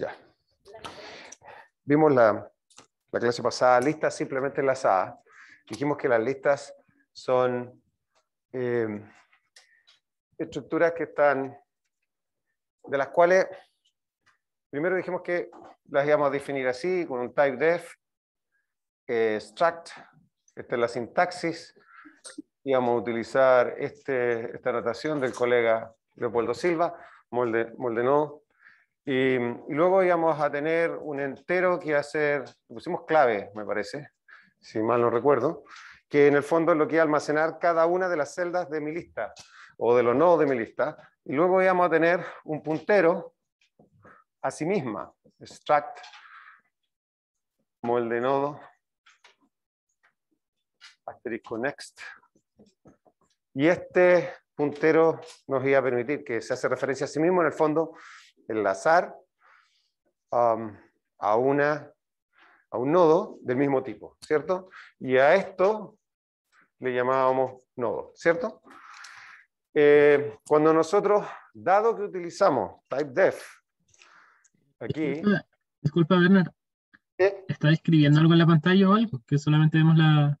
Ya. Vimos la, la clase pasada, listas simplemente enlazadas. Dijimos que las listas son em, estructuras que están, de las cuales, primero dijimos que las íbamos a definir así, con un type def, extract eh, struct, esta es la sintaxis, íbamos a utilizar este, esta notación del colega Leopoldo Silva, molde, molde no, y, luego íbamos a tener un entero que iba a ser, pusimos clave, me parece, si mal no recuerdo, que en el fondo es lo que iba a almacenar cada una de las celdas de mi lista o de los nodos de mi lista. Y luego íbamos a tener un puntero a sí misma, extract, como de nodo, asterisco next. Y este puntero nos iba a permitir que se hace referencia a sí mismo en el fondo enlazar um, a, una, a un nodo del mismo tipo, ¿cierto? Y a esto le llamábamos nodo, ¿cierto? Eh, cuando nosotros, dado que utilizamos typedef, aquí... Disculpa, Bernard. ¿Está escribiendo algo en la pantalla o algo? Que solamente vemos la,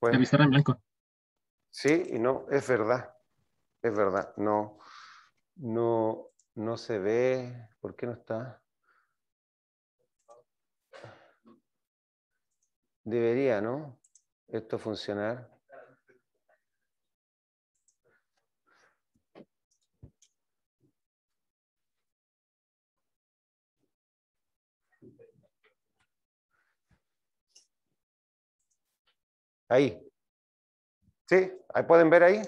la pizarra en blanco. Sí, y no, es verdad. Es verdad, no. No, no se ve. ¿Por qué no está? Debería, ¿no? Esto funcionar. Ahí. ¿Sí? ¿Ahí pueden ver ahí?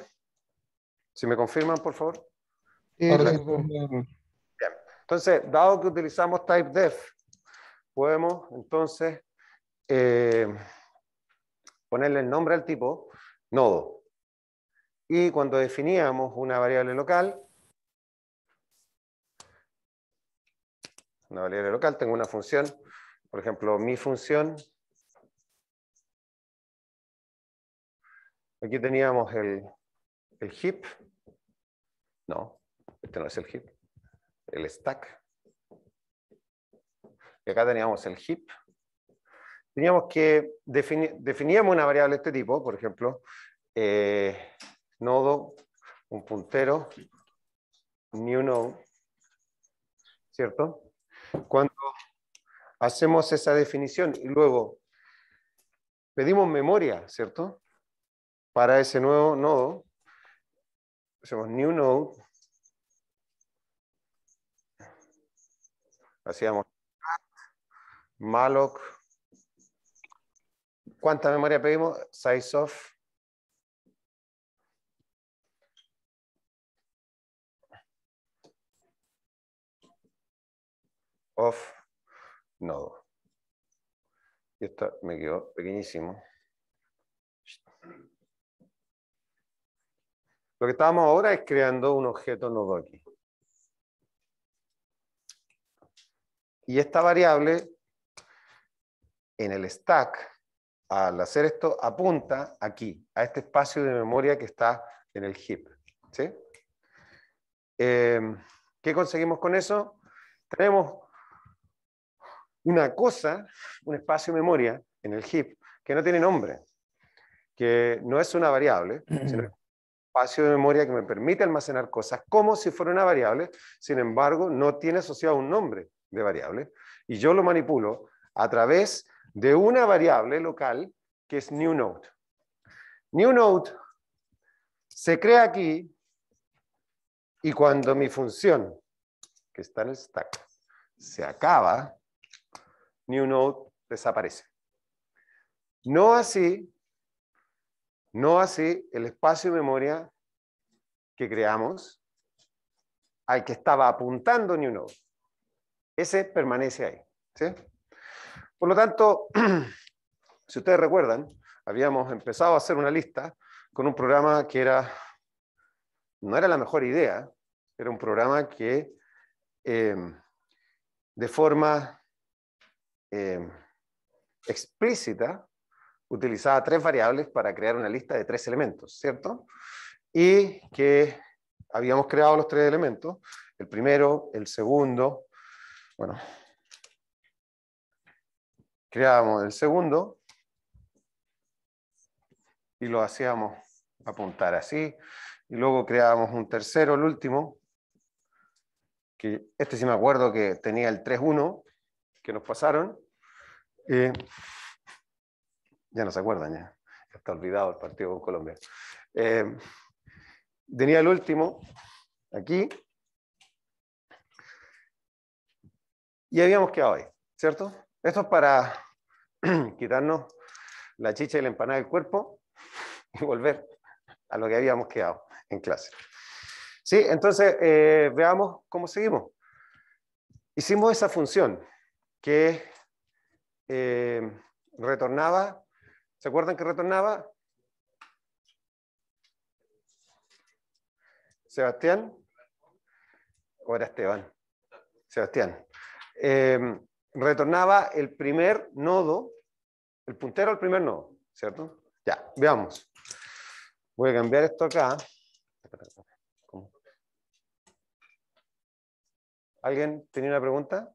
Si me confirman, por favor. Eh, eh, pues, eh. Entonces, dado que utilizamos type def podemos entonces ponerle el nombre al tipo, nodo. Y cuando definíamos una variable local, una variable local, tengo una función, por ejemplo, mi función, aquí teníamos el, el heap, no, este no es el heap, el stack. Y acá teníamos el heap. Teníamos que definir, definíamos una variable de este tipo, por ejemplo, eh, nodo, un puntero, new node, ¿cierto? Cuando hacemos esa definición y luego pedimos memoria, ¿cierto? Para ese nuevo nodo, hacemos new node, Hacíamos malloc. ¿Cuánta memoria pedimos? Size of. Of nodo. Y esto me quedó pequeñísimo. Lo que estábamos ahora es creando un objeto nodo aquí. Y esta variable en el stack, al hacer esto, apunta aquí, a este espacio de memoria que está en el heap. Em, ¿Qué conseguimos con eso? Tenemos una cosa, un espacio de memoria en el heap, que no tiene nombre, que no es una variable, sino un espacio de memoria que me permite almacenar cosas como si fuera una variable, sin embargo, no tiene asociado un nombre de variable y yo lo manipulo a través de una variable local que es new node. New se crea aquí y cuando mi función, que está en el stack, se acaba, new desaparece. No así, no así el espacio de memoria que creamos al que estaba apuntando new ese permanece ahí. Por lo tanto, si ustedes recuerdan, habíamos empezado a hacer una lista con un programa que era, no era la mejor idea, era un programa que eh, de forma eh, explícita utilizaba tres variables para crear una lista de tres elementos, ¿cierto? Y que habíamos creado los tres elementos, el primero, el segundo bueno, creábamos el segundo y lo hacíamos apuntar así. Y luego creábamos un tercero, el último, que este sí me acuerdo que tenía el 3-1 que nos pasaron. ya no se acuerdan, ya. Está olvidado el partido con Colombia. tenía eh, el último aquí Y habíamos quedado ahí, ¿cierto? Esto es para quitarnos la chicha y la empanada del cuerpo y volver a lo que habíamos quedado en clase. Sí, entonces eh, veamos cómo seguimos. Hicimos esa función que eh, retornaba, ¿se acuerdan que retornaba? Sebastián, o era Esteban, Sebastián, Em, retornaba el primer nodo, el puntero al primer nodo, ¿cierto? Ya, veamos. Voy a cambiar esto acá. ¿Alguien tiene una pregunta?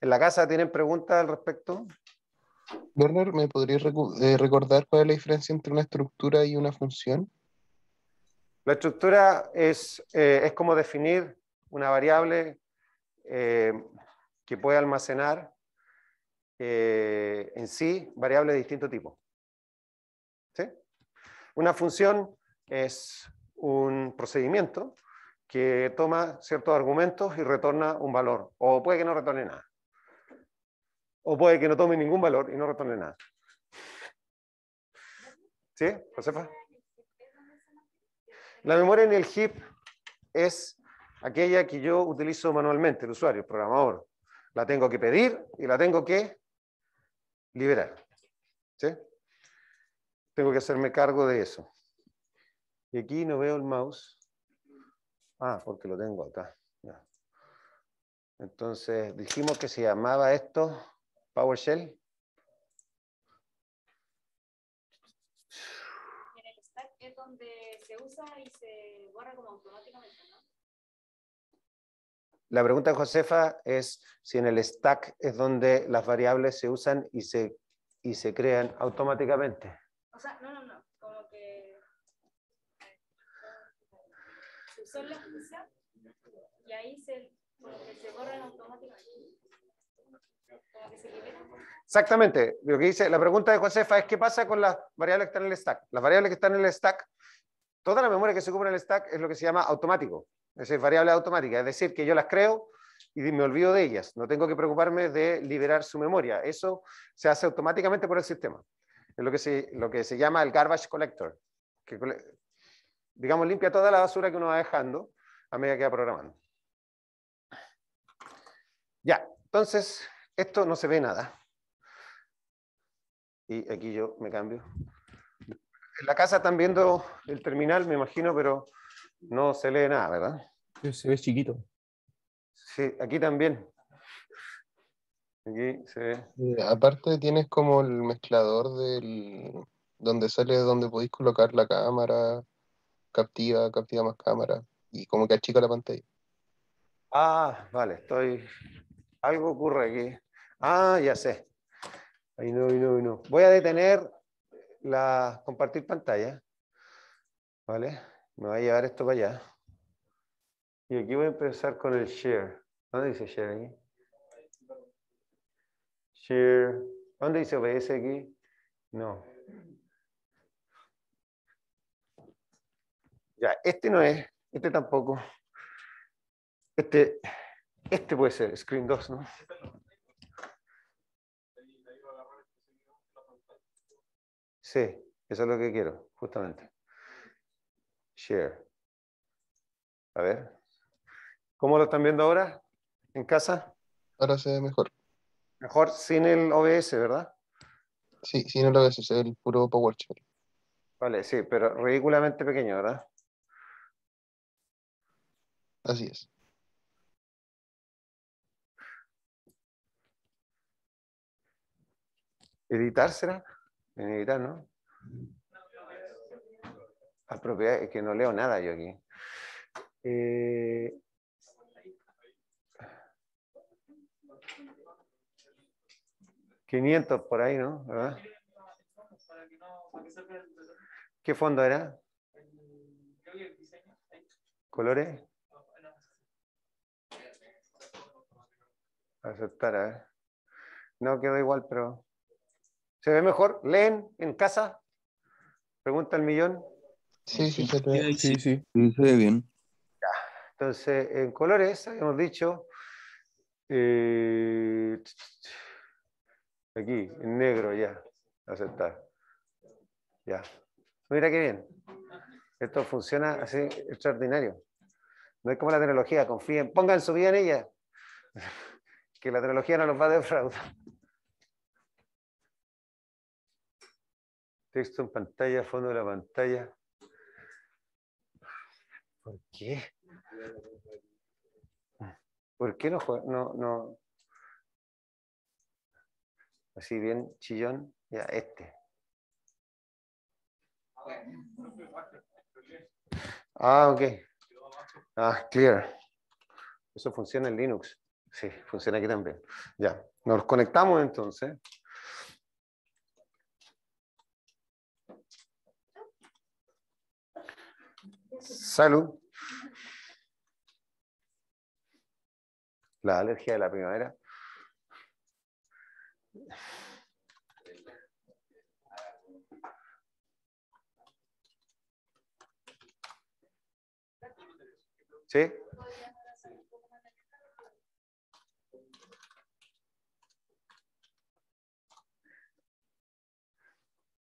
¿En la casa tienen preguntas al respecto? Werner, ¿me podrías eh, recordar cuál es la diferencia entre una estructura y una función? La estructura es, eh, es como definir una variable eh, que puede almacenar eh, en sí variables de distinto tipo. ¿Sí? Una función es un procedimiento que toma ciertos argumentos y retorna un valor, o puede que no retorne nada, o puede que no tome ningún valor y no retorne nada. ¿Sí, Josefa? La memoria en el heap es aquella que yo utilizo manualmente, el usuario, el programador. La tengo que pedir y la tengo que liberar. Tengo que hacerme cargo de eso. Y aquí no veo el mouse. Ah, porque lo tengo acá. Entonces, dijimos que se llamaba esto PowerShell. En el stack es donde se usa y se borra como automáticamente, ¿no? La pregunta de Josefa es si en el stack es donde las variables se usan y se, y se crean automáticamente. O sea, no, no, no, como que... Eh, se usan y ahí se, automáticamente. Exactamente. Lo que dice, la pregunta de Josefa es qué pasa con las variables que están en el stack. Las variables que están en el stack, toda la memoria que se cubre en el stack es lo que se llama automático. Es decir, variables Es decir, que yo las creo y me olvido de ellas. No tengo que preocuparme de liberar su memoria. Eso se hace automáticamente por el sistema. Es lo que se, lo que se llama el garbage collector, que digamos limpia toda la basura que uno va dejando a medida que va programando. Ya, entonces, esto no se ve nada. Y aquí yo me cambio. En la casa están viendo el terminal, me imagino, pero no se lee nada, ¿verdad? se ve chiquito. Sí, aquí también. Aquí se ve. Eh, aparte tienes como el mezclador del donde sale donde podéis colocar la cámara, captiva, captiva más cámara, y como que achica la pantalla. Ah, vale, estoy. Algo ocurre aquí. Ah, ya sé. Ay, no, no, no. Voy a detener la compartir pantalla. ¿Vale? Me va a llevar esto para allá. Y aquí voy a empezar con el share. ¿Dónde dice share aquí? Share. ¿Dónde dice OBS aquí? No. Ya, este no es, este tampoco. Este, este puede ser, Screen 2, ¿no? Sí, eso es lo que quiero, justamente. Share. A ver. ¿Cómo lo están viendo ahora? ¿En casa? Ahora se ve mejor. Mejor sin el OBS, ¿verdad? Sí, sin el OBS, el puro PowerShell. Vale, sí, pero ridículamente pequeño, ¿verdad? Así es. ¿Editar será? En editar, ¿no? aprovea es que no leo nada yo aquí. ¿500 eh, por ahí, no? ¿Qué fondo era? ¿Colores? Aceptar, a ver. No quedó igual, pero... ¿Se ve mejor? ¿Leen en casa? Pregunta el millón. Sí, sí, este, se sí, sí, se ve bien. Entonces, en colores, habíamos dicho, eh, aquí, en negro, ya, aceptar. Ya. Mira qué bien. Esto funciona así, extraordinario. No es como la tecnología, confíen, pongan su vida en ella, que la tecnología no nos va a defraudar. Texto en pantalla, fondo de la pantalla. ¿Por qué? ¿Por qué no No, no. Así bien, chillón. Ya, este. Ah, ok. Ah, clear. Eso funciona en Linux. Sí, funciona aquí también. Ya, nos conectamos entonces. Salud. La alergia de la primavera. ¿Sí?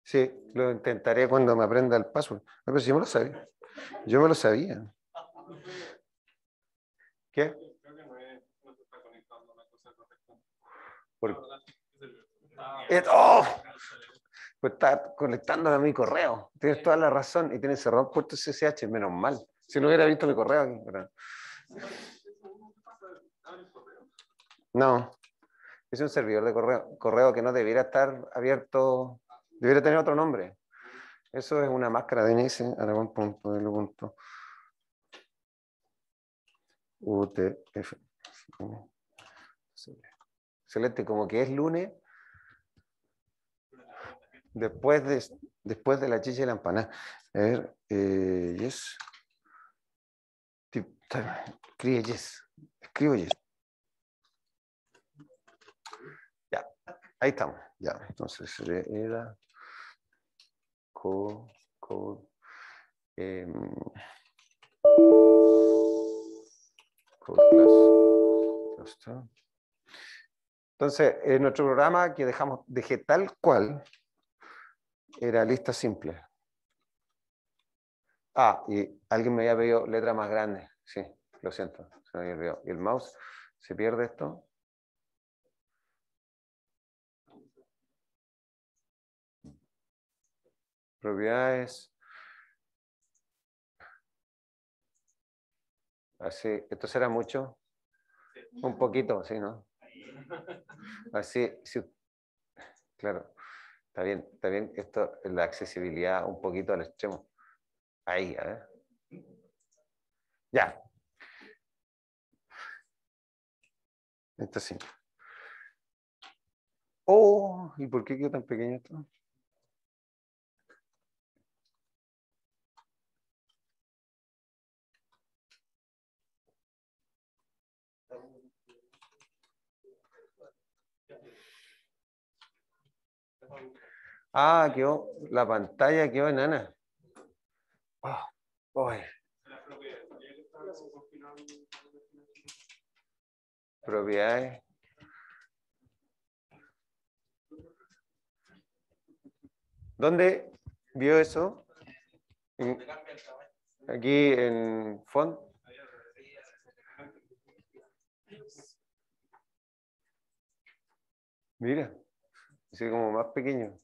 Sí, lo intentaré cuando me aprenda el password. No, ah, pero si me lo sabía. Yo me lo sabía. ¿Qué? ¡Oh! pues está conectando a mi correo. Tienes toda la razón y tienes cerrado puerto SSH menos mal. Si no hubiera visto mi correo aquí. No, es un servidor de correo, correo que no debiera estar abierto, Debería tener otro nombre. Eso es una máscara de ahora Aragón. Punto, de punto. UTF. Excelente, como que es lunes. Después de, después de la chicha y la empanada. A ver, eh, yes. Escribe yes. Escribo yes. Ya, ahí estamos. Ya, entonces era code eh, em, entonces, en nuestro programa que dejamos, dejé tal cual, era lista simple. Ah, y alguien me había pedido letra más grande. Sí, lo siento, se me ¿Y el mouse? ¿Se pierde esto? propiedades. Así, ¿esto será mucho? Un poquito, sí, ¿no? Así, claro. Está bien, está bien. Esto, la accesibilidad un poquito al extremo. Ahí, a ver. Ya. Esto sí. Oh, ¿y por qué quedó tan pequeño esto? Ah, quedó, la pantalla quedó enana. Oh, oh. Propiedades. ¿Dónde vio eso? aquí en fondo. Mira. Así como más pequeño.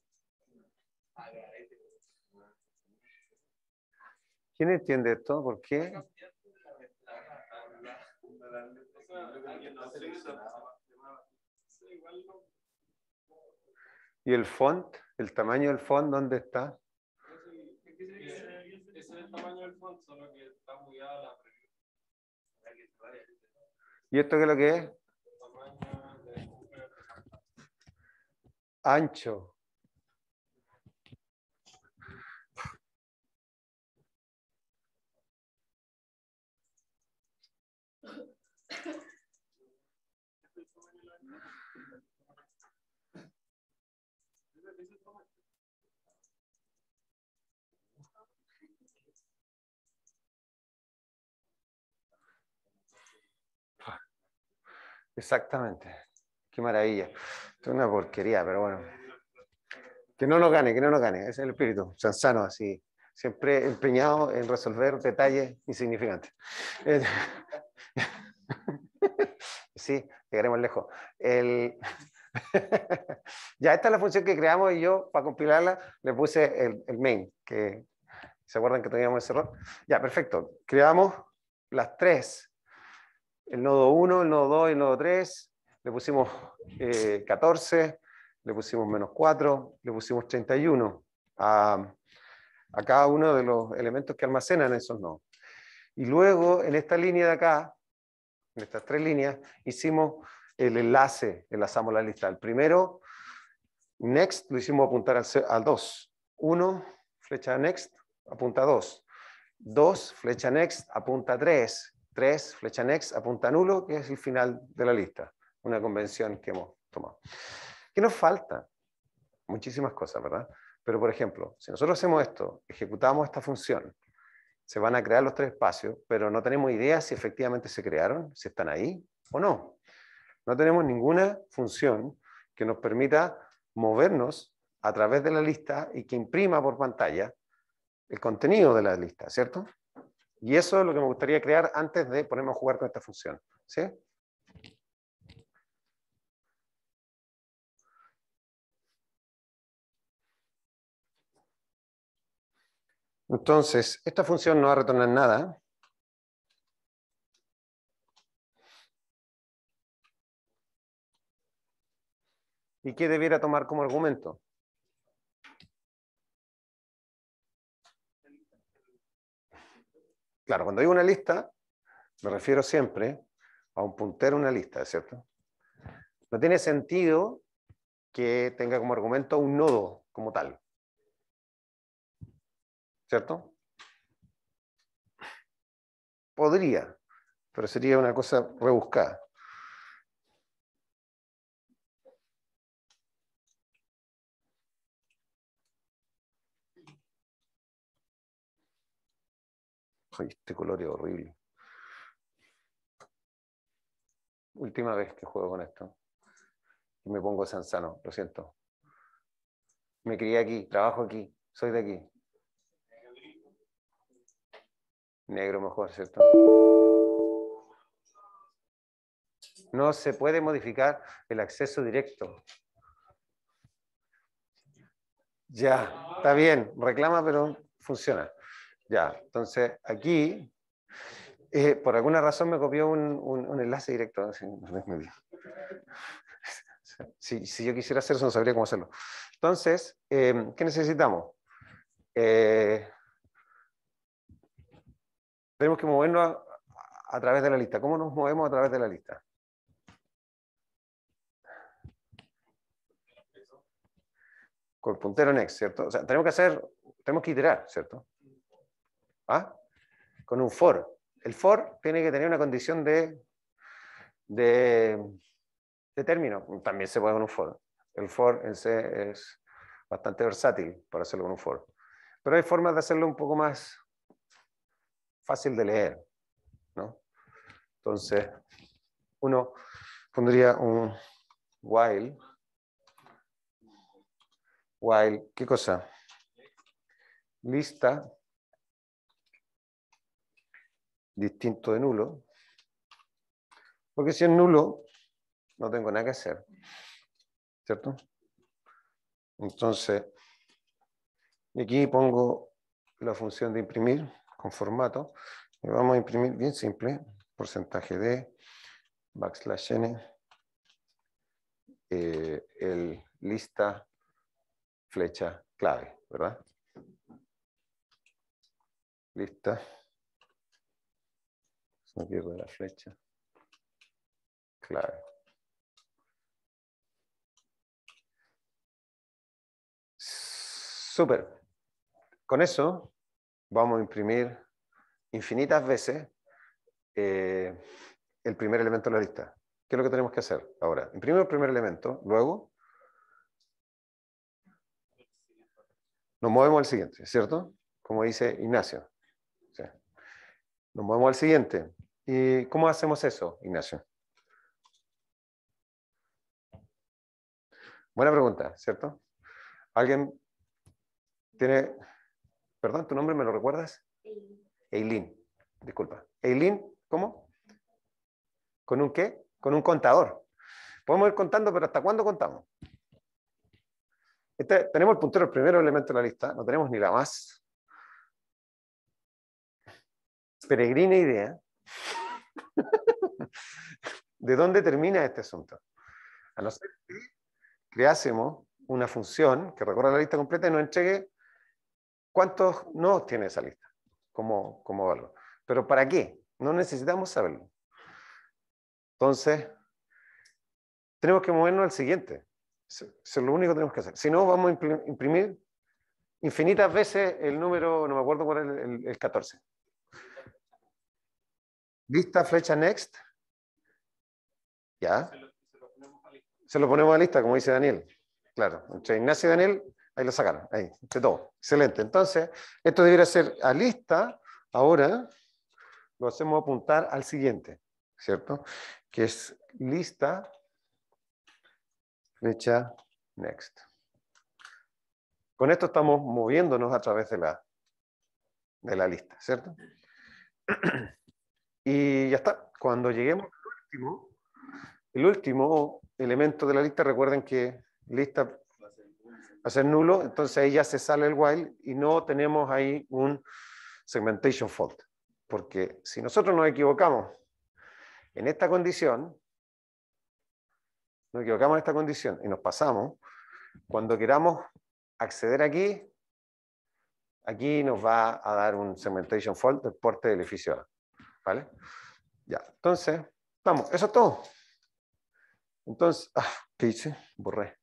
¿Quién entiende esto? ¿Por qué? ¿Y el font? ¿El tamaño del font dónde está? ¿Y esto qué es lo que es? ancho. Exactamente. Qué maravilla. Esto es una porquería, pero bueno. Que no nos gane, que no nos gane. es el espíritu. sano, así. Siempre empeñado en resolver detalles insignificantes. Eh, sí, llegaremos lejos. ya esta es la función que creamos y yo, para compilarla, le puse el, main, que se acuerdan que teníamos ese error. Ya, perfecto. Creamos las tres. El nodo 1, el nodo 2 y el nodo 3 le pusimos 14, eh, le pusimos menos 4, le pusimos 31 a, cada uno de los elementos que almacenan esos nodos. Y luego en esta línea de acá, en estas tres líneas, hicimos el enlace, enlazamos la lista. El primero, next, lo hicimos apuntar al, 2. 1, flecha next, apunta 2. 2, flecha next, apunta 3. 3, flecha next, apunta nulo, que es el final de la lista una convención que hemos tomado. ¿Qué nos falta? Muchísimas cosas, ¿verdad? Pero, por ejemplo, si nosotros hacemos esto, ejecutamos esta función, se van a crear los tres espacios, pero no tenemos idea si efectivamente se crearon, si están ahí o no. No tenemos ninguna función que nos permita movernos a través de la lista y que imprima por pantalla el contenido de la lista, ¿cierto? Y eso es lo que me gustaría crear antes de ponerme a jugar con esta función. ¿sí? Entonces, esta función no va a retornar nada. ¿Y qué debiera tomar como argumento? Claro, cuando digo una lista, me refiero siempre a un puntero, una lista, ¿cierto? No tiene sentido que tenga como argumento un nodo como tal. ¿cierto? Podría, pero sería una cosa rebuscada. Ay, este color es horrible. Última vez que juego con esto. Y Me pongo Sansano, lo siento. Me crié aquí, trabajo aquí, soy de aquí. Negro mejor, ¿cierto? No se puede modificar el acceso directo. Ya, está bien, reclama, pero funciona. Ya, entonces aquí, eh, por alguna razón me copió un, enlace directo. Si, yo quisiera hacer eso, no sabría cómo hacerlo. Entonces, eh, ¿qué necesitamos? Eh, tenemos que movernos a, través de la lista. ¿Cómo nos movemos a través de la lista? Con puntero next, ¿cierto? tenemos que hacer, tenemos que iterar, ¿cierto? ¿Ah? Con un for. El for tiene que tener una condición de, de, término. También se puede con un for. El for en sí es bastante versátil para hacerlo con un for. Pero hay formas de hacerlo un poco más fácil de leer. ¿no? Entonces, uno pondría un while. While, ¿qué cosa? Lista distinto de nulo. Porque si es nulo, no tengo nada que hacer. ¿Cierto? Entonces, aquí pongo la función de imprimir con formato. Y vamos a imprimir bien simple, porcentaje de backslash n, eh, el lista flecha clave, ¿verdad? Lista. la flecha. Clave. super Con eso vamos a imprimir infinitas veces eh, el primer elemento de la lista. ¿Qué es lo que tenemos que hacer ahora? Imprimimos el primer elemento, luego nos movemos al siguiente, ¿cierto? Como dice Ignacio. nos movemos al siguiente. ¿Y cómo hacemos eso, Ignacio? Buena pregunta, ¿cierto? ¿Alguien tiene Perdón, ¿tu nombre me lo recuerdas? Eileen. Disculpa. Eileen, ¿cómo? ¿Con un qué? Con un contador. Podemos ir contando, pero ¿hasta cuándo contamos? Este, tenemos el puntero, el primer elemento de la lista. No tenemos ni la más peregrina idea de dónde termina este asunto. A no ser que creásemos una función que recorra la lista completa y nos entregue ¿Cuántos no tiene esa lista como, como valor? Pero ¿para qué? No necesitamos saberlo. Entonces, tenemos que movernos al siguiente. Eso es lo único que tenemos que hacer. Si no, vamos a imprimir infinitas veces el número, no me acuerdo cuál es el, 14. Lista, flecha, next. Ya. Se lo ponemos a lista, como dice Daniel. Claro, Ignacio y Daniel Ahí lo sacaron, ahí, todo. Excelente. Entonces, esto debería ser a lista. Ahora lo hacemos apuntar al siguiente, ¿cierto? Que es lista, flecha, next. Con esto estamos moviéndonos a través de la, de la lista, ¿cierto? Y ya está. Cuando lleguemos al último, el último elemento de la lista, recuerden que lista hacer nulo, entonces ahí ya se sale el while y no tenemos ahí un segmentation fault. Porque si nosotros nos equivocamos en esta condición, nos equivocamos en esta condición y nos pasamos, cuando queramos acceder aquí, aquí nos va a dar un segmentation fault del porte del edificio A. ¿Vale? Ya, entonces, vamos, eso es todo. Entonces, ah, ¿qué hice? Borré.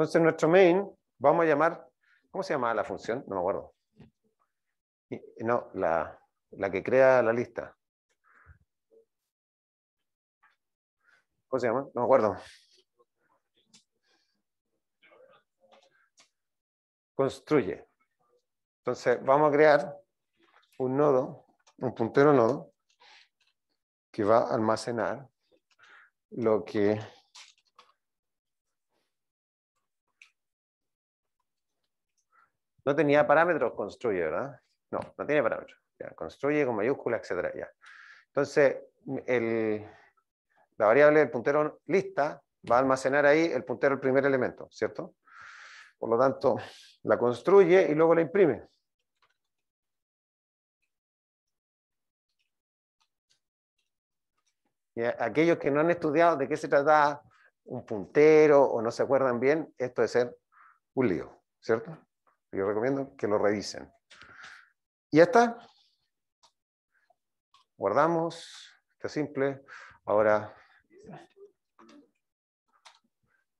Entonces nuestro main vamos a llamar, ¿cómo se llama la función? No me acuerdo. No, la, que crea la lista. ¿Cómo se llama? No me acuerdo. Construye. Entonces vamos a crear un nodo, un puntero nodo, que va a almacenar lo que No tenía parámetros, construye, ¿verdad? No, no tiene parámetros. construye con mayúscula, etc. Ya. Entonces, la variable del puntero lista va a almacenar ahí el puntero el primer elemento, ¿cierto? Por lo tanto, la construye y luego la imprime. Y aquellos que no han estudiado de qué se trata un puntero o no se acuerdan bien, esto debe ser un lío, ¿cierto? Yo recomiendo que lo revisen. Y ya está. Guardamos. Está simple. Ahora,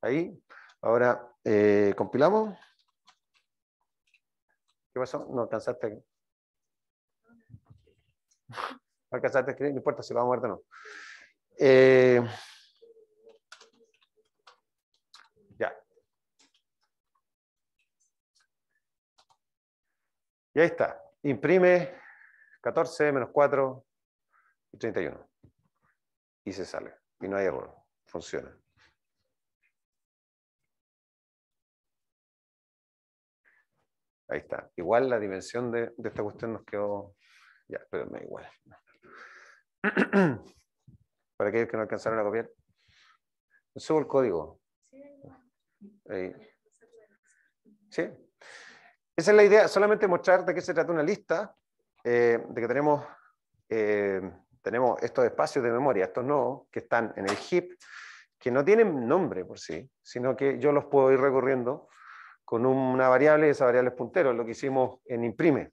ahí. Ahora, eh, compilamos. ¿Qué pasó? No alcanzaste. No alcanzaste a escribir, no importa si lo vamos a ver o no. Eh, Y ahí está. Imprime 14 menos 4 y 31. Y se sale. Y no hay error. Funciona. Ahí está. Igual la dimensión de, esta cuestión nos quedó... Ya, pero me igual. Para aquellos que no alcanzaron a copiar. Subo el código. Ahí. ¿Sí? Esa es la idea, solamente mostrar de qué se trata una lista, eh, de que tenemos, eh, tenemos estos espacios de memoria, estos nodos que están en el heap, que no tienen nombre por sí, sino que yo los puedo ir recorriendo con una variable y esa variable es puntero, lo que hicimos en imprime.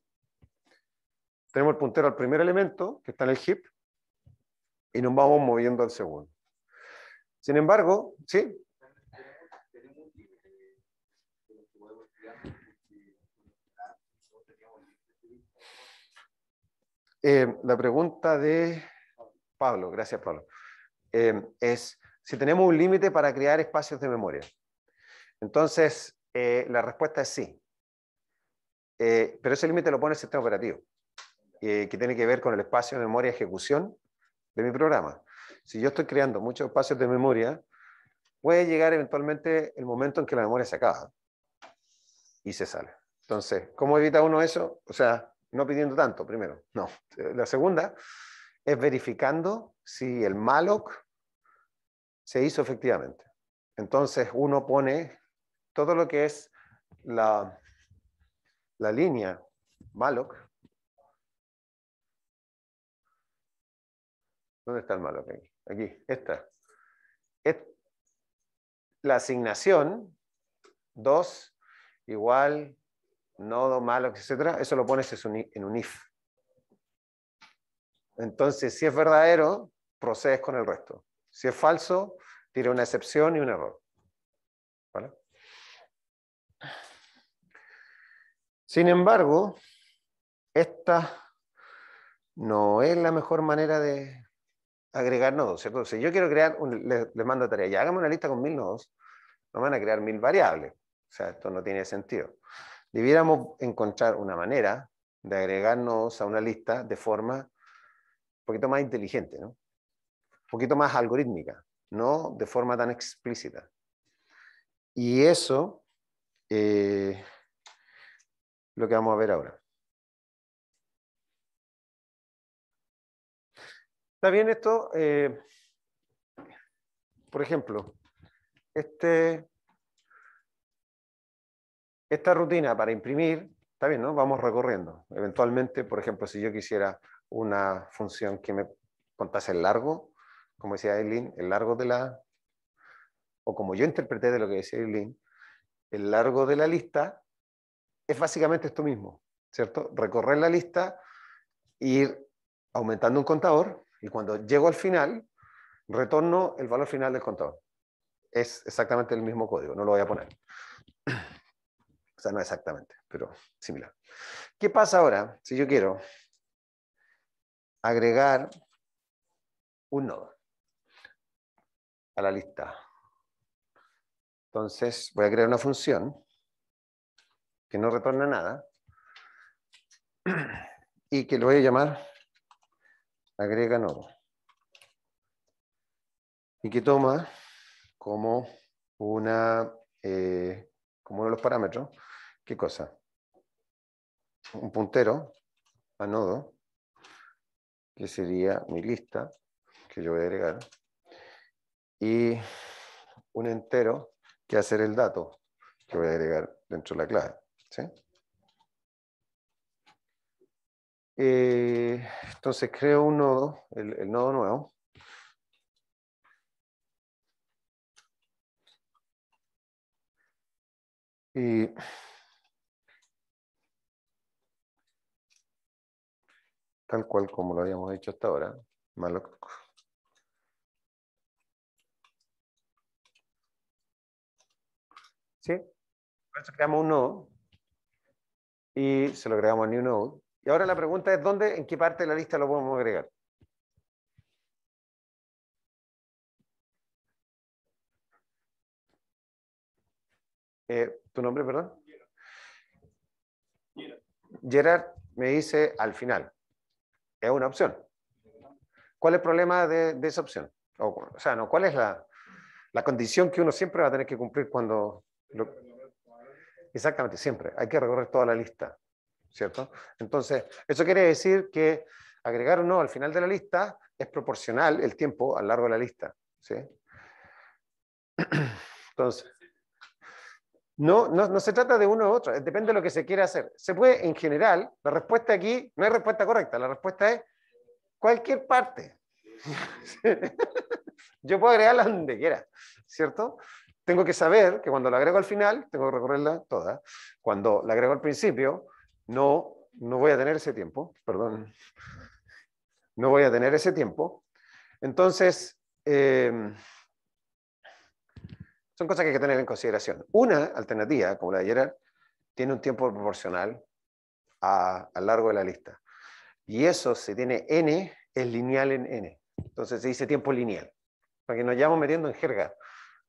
Tenemos el puntero al primer elemento, que está en el heap, y nos vamos moviendo al segundo. Sin embargo, sí, Eh, la pregunta de Pablo, gracias Pablo, eh, es si tenemos un límite para crear espacios de memoria. Entonces, eh, la respuesta es sí. pero ese límite lo pone el sistema operativo, que tiene que ver con el espacio de memoria ejecución de mi programa. Si yo estoy creando muchos espacios de memoria, puede llegar eventualmente el momento en que la memoria se acaba y se sale. Entonces, ¿cómo evita uno eso? O sea, no pidiendo tanto, primero, no. La segunda es verificando si el malloc se hizo efectivamente. Entonces uno pone todo lo que es la, la línea malloc. ¿Dónde está el MALOC? Aquí, aquí esta. la asignación 2 igual Nodo malo, etcétera, eso lo pones en un if. Entonces, si es verdadero, procedes con el resto. Si es falso, tira una excepción y un error. Sin embargo, esta no es la mejor manera de agregar nodos, Si yo quiero crear, les, mando tarea, ya hagamos una lista con mil nodos, no van a crear mil variables. O sea, esto no tiene sentido debiéramos encontrar una manera de agregarnos a una lista de forma un poquito más inteligente, ¿no? un poquito más algorítmica, no de forma tan explícita. Y eso es eh, lo que vamos a ver ahora. ¿Está bien esto? Eh, por ejemplo, este esta rutina para imprimir, está bien, ¿no? Vamos recorriendo. Eventualmente, por ejemplo, si yo quisiera una función que me contase el largo, como decía Eileen, el largo de la, o como yo interpreté de lo que decía Eileen, el largo de la lista es básicamente esto mismo, ¿cierto? Recorrer la lista, ir aumentando un contador y cuando llego al final, retorno el valor final del contador. Es exactamente el mismo código, no lo voy a poner. O sea, no exactamente, pero similar. ¿Qué pasa ahora si yo quiero agregar un nodo a la lista? Entonces voy a crear una función que no retorna nada y que lo voy a llamar agrega nodo y que toma como una eh, como uno de los parámetros ¿Qué cosa? Un puntero a nodo, que sería mi lista, que yo voy a agregar, y un entero, que va a ser el dato, que voy a agregar dentro de la clave. Eh, entonces creo un nodo, el nodo nuevo, y tal cual como lo habíamos hecho hasta ahora. malo ¿Sí? creamos un nodo y se lo agregamos a new node. Y ahora la pregunta es, ¿dónde, en qué parte de la lista lo podemos agregar? Eh, ¿Tu nombre, perdón? Gerard. Gerard me dice al final. Es una opción. ¿Cuál es el problema de, esa opción? O, sea, no, ¿cuál es la, condición que uno siempre va a tener que cumplir cuando... Exactamente, siempre. Hay que recorrer toda la lista, ¿cierto? Entonces, eso quiere decir que agregar uno al final de la lista es proporcional el tiempo a largo de la lista, ¿sí? Entonces, no, no, se trata de uno u otro, depende de lo que se quiera hacer. Se puede, en general, la respuesta aquí no hay respuesta correcta, la respuesta es cualquier parte. Yo puedo agregarla donde quiera, ¿cierto? Tengo que saber que cuando la agrego al final, tengo que recorrerla toda. Cuando la agrego al principio, no, no voy a tener ese tiempo, perdón. No voy a tener ese tiempo. Entonces, em, son cosas que hay que tener en consideración. Una alternativa, como la de Gerard, tiene un tiempo proporcional a, lo largo de la lista. Y eso, si tiene n, es lineal en n. Entonces se dice tiempo lineal. Para que nos llevamos metiendo en jerga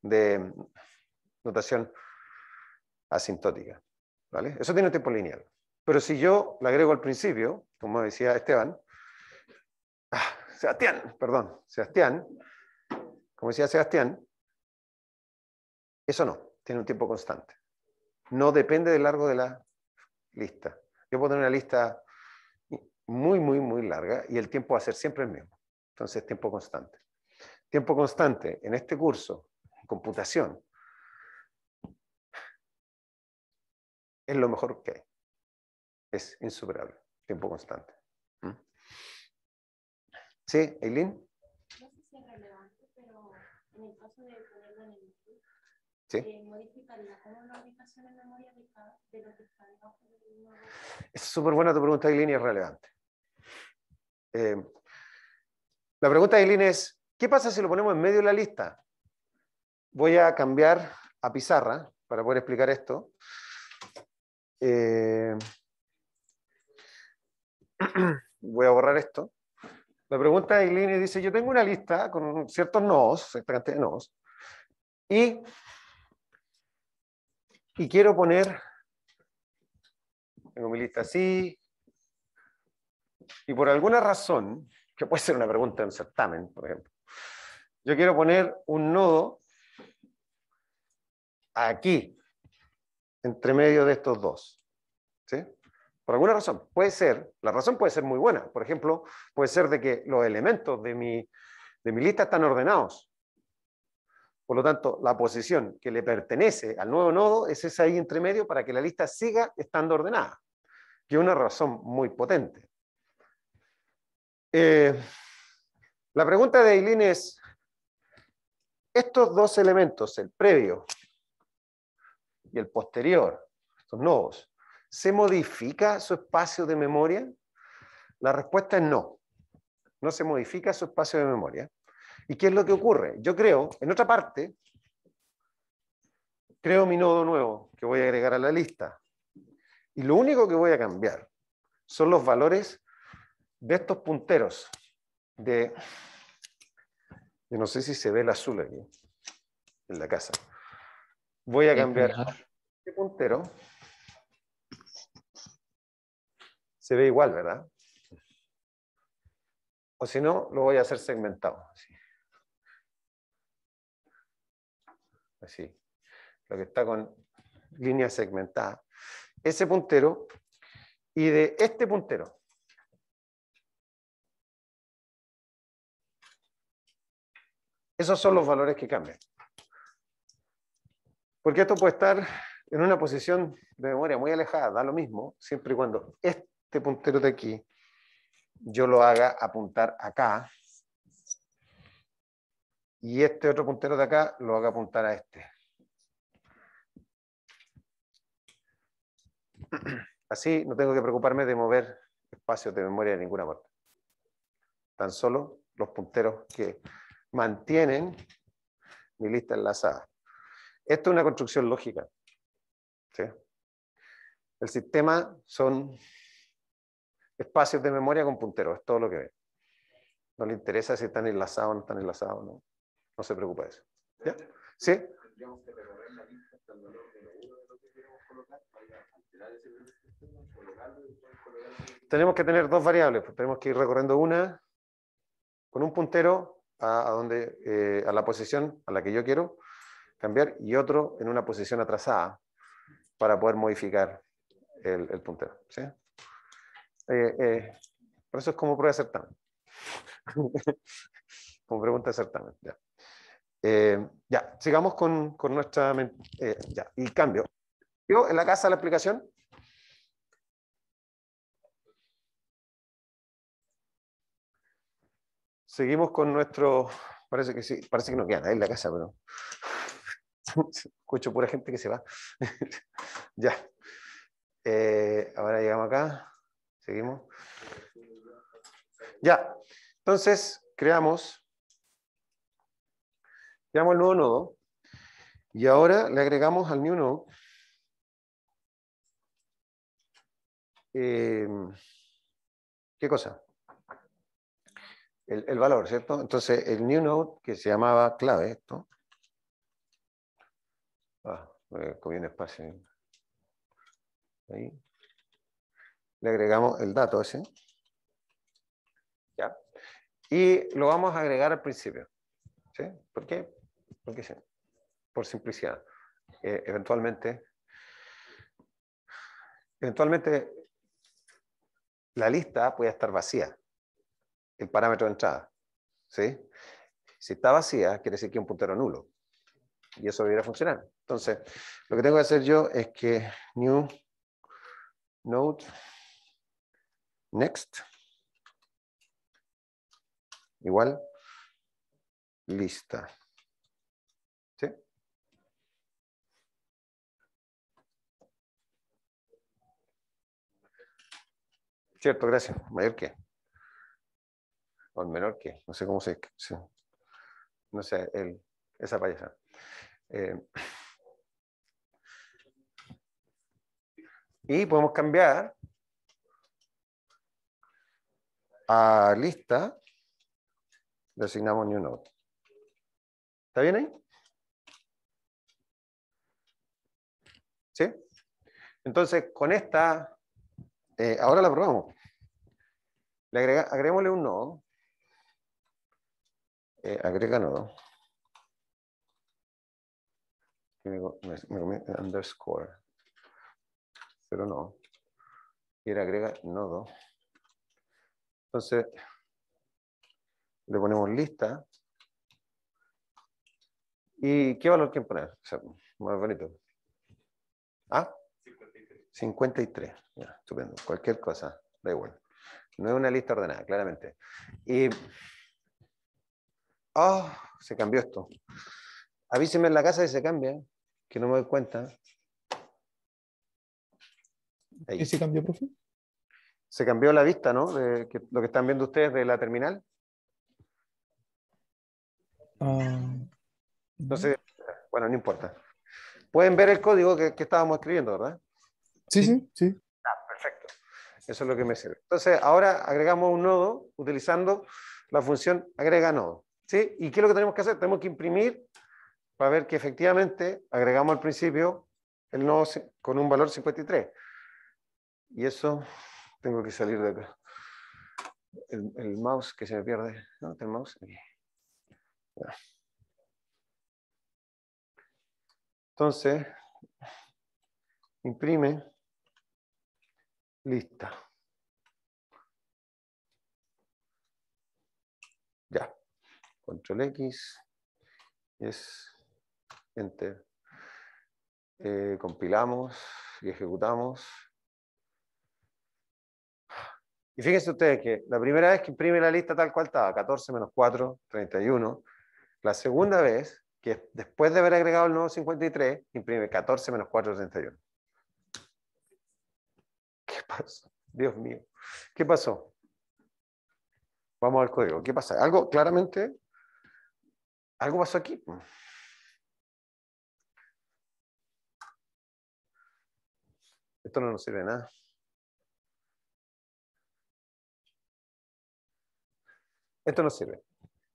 de notación asintótica. ¿vale? Eso tiene un tiempo lineal. Pero si yo le agrego al principio, como decía Esteban, ah, Sebastián, perdón, Sebastián, como decía Sebastián, eso no, tiene un tiempo constante. No depende del largo de la lista. Yo puedo tener una lista muy, muy, muy larga y el tiempo va a ser siempre el mismo. Entonces, tiempo constante. Tiempo constante en este curso, computación, es lo mejor que hay. Es insuperable, tiempo constante. ¿Mm? ¿Sí, Eileen? Es súper buena tu pregunta, Eileen, y es relevante. Eh, la pregunta de Aileen es, ¿qué pasa si lo ponemos en medio de la lista? Voy a cambiar a pizarra para poder explicar esto. Eh, voy a borrar esto. La pregunta de Aileen dice, yo tengo una lista con ciertos nodos, esta cantidad de nodos, y y quiero poner, tengo mi lista así, y por alguna razón, que puede ser una pregunta en certamen, por ejemplo, yo quiero poner un nodo aquí, entre medio de estos dos. ¿Sí? Por alguna razón. Puede ser, la razón puede ser muy buena. Por ejemplo, puede ser de que los elementos de mi, de mi lista están ordenados. Por lo tanto, la posición que le pertenece al nuevo nodo es esa ahí entre medio para que la lista siga estando ordenada, que es una razón muy potente. Eh, la pregunta de Eileen es, estos dos elementos, el previo y el posterior, estos nodos, ¿se modifica su espacio de memoria? La respuesta es no, no se modifica su espacio de memoria. ¿Y qué es lo que ocurre? Yo creo, en otra parte, creo mi nodo nuevo que voy a agregar a la lista. Y lo único que voy a cambiar son los valores de estos punteros. De, yo no sé si se ve el azul aquí, en la casa. Voy a cambiar este puntero. Se ve igual, ¿verdad? O si no, lo voy a hacer segmentado. así, lo que está con línea segmentada, ese puntero y de este puntero. Esos son los valores que cambian. Porque esto puede estar en una posición de memoria muy alejada, da lo mismo, siempre y cuando este puntero de aquí yo lo haga apuntar acá, y este otro puntero de acá lo haga apuntar a este. Así no tengo que preocuparme de mover espacios de memoria de ninguna parte. Tan solo los punteros que mantienen mi lista enlazada. Esto es una construcción lógica. El sistema son espacios de memoria con punteros, es todo lo que ve. No le interesa si están enlazados o no están enlazados. ¿no? No se preocupe de eso. ¿Ya? ¿Sí? Tenemos que tener dos variables, pues, tenemos que ir recorriendo una con un puntero a, donde, eh, a la posición a la que yo quiero cambiar y otro en una posición atrasada para poder modificar el, puntero. ¿sí? Eh, eh eso es como prueba de certamen. como pregunta de certamen. Ya. Eh, ya, sigamos con, nuestra... Eh, ya, y cambio. ¿Yo en la casa la explicación? Seguimos con nuestro... Parece que sí, parece que no queda ahí en la casa, pero... Escucho pura gente que se va. ya. Eh, ahora llegamos acá. Seguimos. Ya. Entonces, creamos Llamo el nuevo nodo y ahora le agregamos al new node em, ¿qué cosa? El, valor, ¿cierto? Entonces, el new node que se llamaba clave, esto. Ah, comí un espacio. ¿eh? Ahí. Le agregamos el dato ese. ¿Ya? Y lo vamos a agregar al principio. ¿Sí? ¿Por qué? sea, por simplicidad. Eh, eventualmente, eventualmente la lista puede estar vacía, el parámetro de entrada. Si está vacía, quiere decir que un puntero nulo. Y eso debería funcionar. Entonces, lo que tengo que hacer yo es que new node next igual lista. Cierto, gracias. Mayor que. O menor que. No sé cómo se. no sé, el, esa payasa. Eh, y podemos cambiar a lista. Le asignamos new Note. ¿Está bien ahí? ¿Sí? Entonces, con esta eh, ahora la probamos. Le un nodo. Eh, agrega nodo. me, underscore. Pero no. Y le agrega nodo. Entonces, le ponemos lista. ¿Y qué valor quieren poner? Muy bonito. ¿Ah? 53. estupendo. Cualquier cosa, da igual. No es una lista ordenada, claramente. Y. ¡Oh! Se cambió esto. avísenme en la casa si se cambia, que no me doy cuenta. se cambió, profe? Se cambió la vista, ¿no? De lo que están viendo ustedes de la terminal. Ah, no sé bueno, no importa. Pueden ver el código que estábamos escribiendo, ¿verdad? Sí, sí, sí. Ah, perfecto. Eso es lo que me sirve. Entonces, ahora agregamos un nodo utilizando la función agrega nodo. ¿sí? ¿Y qué es lo que tenemos que hacer? Tenemos que imprimir para ver que efectivamente agregamos al principio el nodo con un valor 53. Y eso, tengo que salir de acá. El, mouse que se me pierde. ¿No? El mouse. Entonces, imprime Lista. Ya. Control X. es Enter. Eh, compilamos y ejecutamos. Y fíjense ustedes que la primera vez que imprime la lista tal cual estaba, 14 menos 4, 31. La segunda vez, que después de haber agregado el nuevo 53, imprime 14 menos 4, 31. Dios mío. ¿Qué pasó? Vamos al código. ¿Qué pasa? Algo, claramente, algo pasó aquí. Esto no nos sirve nada. Esto no sirve.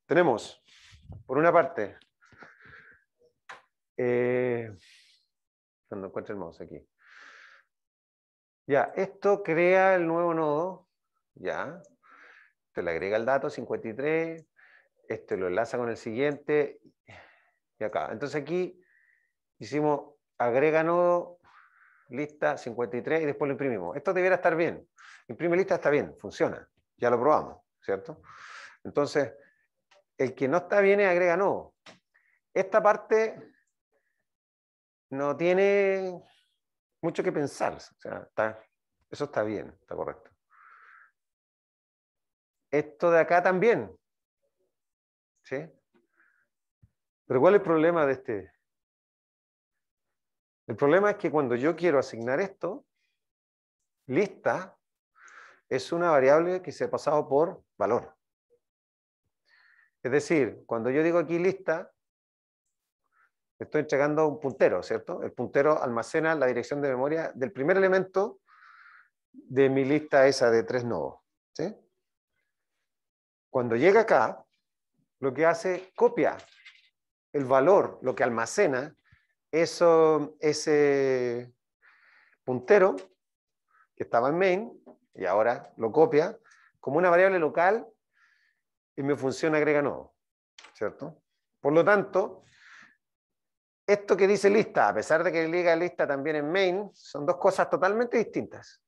Tenemos, por una parte, eh, cuando encuentre el mouse aquí. Ya, esto crea el nuevo nodo, ya. Te le agrega el dato 53, este lo enlaza con el siguiente y acá. Entonces aquí hicimos agrega nodo, lista 53 y después lo imprimimos. Esto debiera estar bien. Imprime lista está bien, funciona. Ya lo probamos, ¿cierto? Entonces, el que no está bien es agrega nodo. Esta parte no tiene mucho que pensar. O sea, eso está bien, está correcto. Esto de acá también. ¿Sí? Pero ¿cuál es el problema de este? El problema es que cuando yo quiero asignar esto, lista es una variable que se ha pasado por valor. Es decir, cuando yo digo aquí lista, estoy entregando un puntero, ¿cierto? El puntero almacena la dirección de memoria del primer elemento de mi lista esa de tres nodos. ¿sí? Cuando llega acá, lo que hace, copia el valor, lo que almacena, eso, ese puntero que estaba en main y ahora lo copia como una variable local y mi función agrega nodo, ¿cierto? Por lo tanto, esto que dice lista, a pesar de que liga lista también en main, son dos cosas totalmente distintas.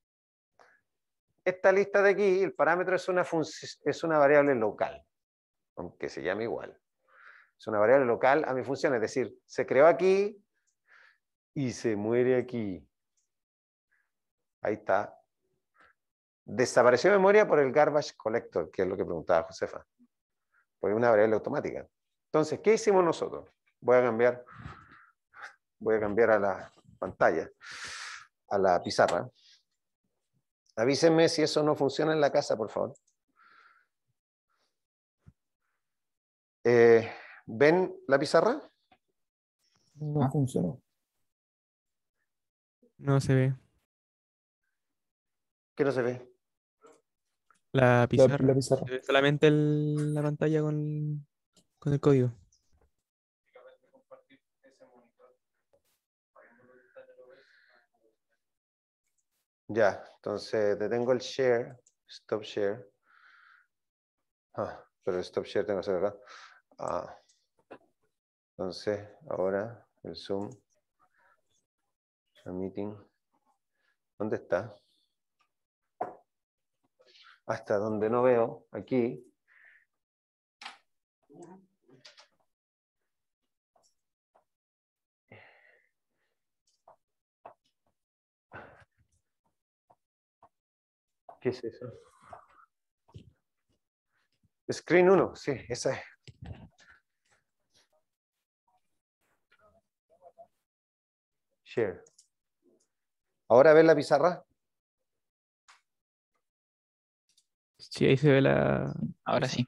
Esta lista de aquí, el parámetro es una, es una variable local, aunque se llame igual. Es una variable local a mi función, es decir, se creó aquí y se muere aquí. Ahí está. Desapareció memoria por el garbage collector, que es lo que preguntaba Josefa. Por una variable automática. Entonces, ¿qué hicimos nosotros? Voy a cambiar voy a cambiar a la pantalla, a la pizarra. Avísenme si eso no funciona en la casa, por favor. Eh, ¿Ven la pizarra? No ah. funcionó. No se ve. ¿Qué no se ve? La pizarra. solamente la pantalla con, con el código. Ya, entonces detengo el share, stop share. Ah, pero el stop share tengo que hacer Ah. Entonces, ahora el Zoom, el meeting, ¿dónde está? Hasta ah, donde no veo, aquí. ¿Qué es eso? Screen 1, sí, esa es. Share. ¿Ahora ves la pizarra? Sí, ahí se ve la... Ahora sí.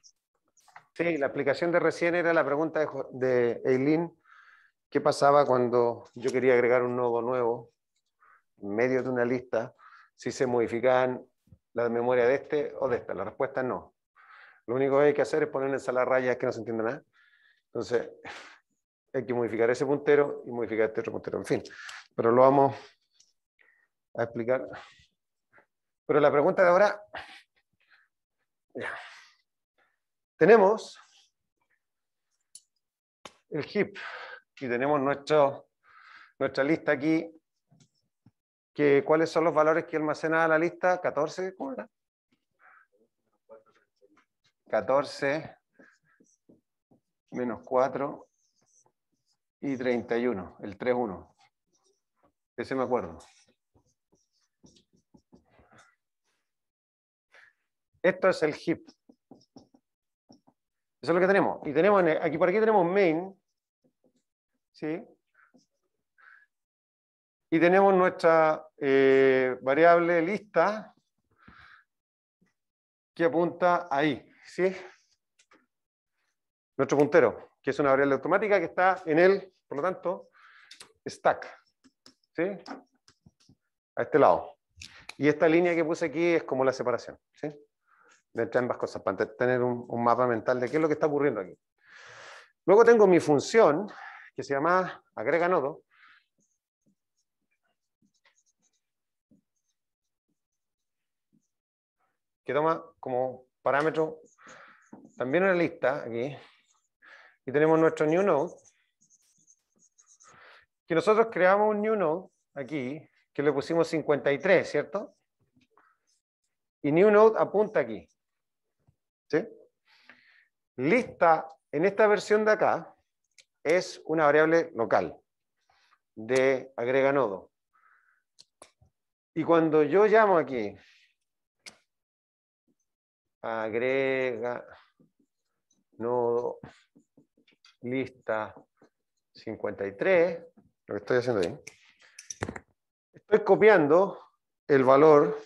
Sí, la aplicación de recién era la pregunta de Eileen. ¿Qué pasaba cuando yo quería agregar un nodo nuevo en medio de una lista? Si se modificaban la memoria de este o de esta. La respuesta no. Lo único que hay que hacer es poner en esa la raya que no se entiende nada. Entonces, hay que modificar ese puntero y modificar este otro puntero. En fin, pero lo vamos a explicar. Pero la pregunta de ahora... Tenemos el heap y tenemos nuestro, nuestra lista aquí cuáles son los valores que almacena la lista, 14, ¿cómo era? 14 menos 4 y 31, el 3-1. Ese me acuerdo. Esto es el heap. Eso es lo que tenemos. Y tenemos aquí por aquí tenemos main. ¿sí? y tenemos nuestra eh, variable lista que apunta ahí, ¿sí? Nuestro puntero, que es una variable automática que está en el, por lo tanto, stack, ¿sí? A este lado. Y esta línea que puse aquí es como la separación, ¿sí? De entre ambas cosas, para tener un mapa mental de qué es lo que está ocurriendo aquí. Luego tengo mi función, que se llama agrega nodo, que toma como parámetro también una lista aquí. Y tenemos nuestro new node. Que nosotros creamos un new node aquí, que le pusimos 53, ¿cierto? Y new node apunta aquí. ¿Sí? Lista en esta versión de acá es una variable local de agrega nodo. Y cuando yo llamo aquí agrega, Nodo... lista 53, lo que estoy haciendo ahí. Estoy copiando el valor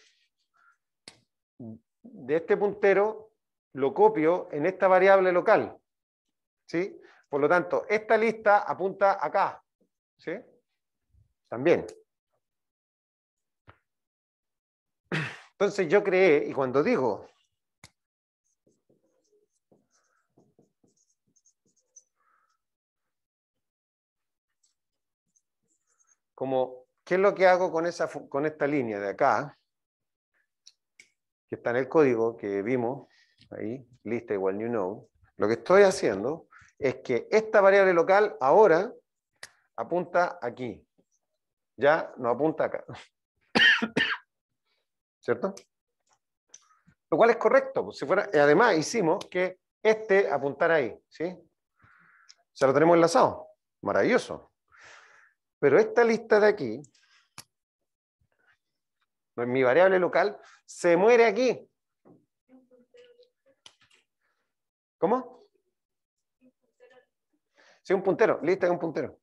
de este puntero, lo copio en esta variable local. ¿sí? Por lo tanto, esta lista apunta acá. ¿sí? También. Entonces yo creé, y cuando digo ¿qué es lo que hago con, esa, con esta línea de acá? Que está en el código que vimos, ahí, lista igual new node. Lo que estoy haciendo es que esta variable local ahora apunta aquí. Ya no apunta acá. ¿Cierto? Lo cual es correcto. Pues, si además, hicimos que este apuntara ahí. ¿sí? ya lo tenemos enlazado. Maravilloso. Pero esta lista de aquí, mi variable local, se muere aquí. ¿Cómo? Sí, un puntero. Lista es un puntero.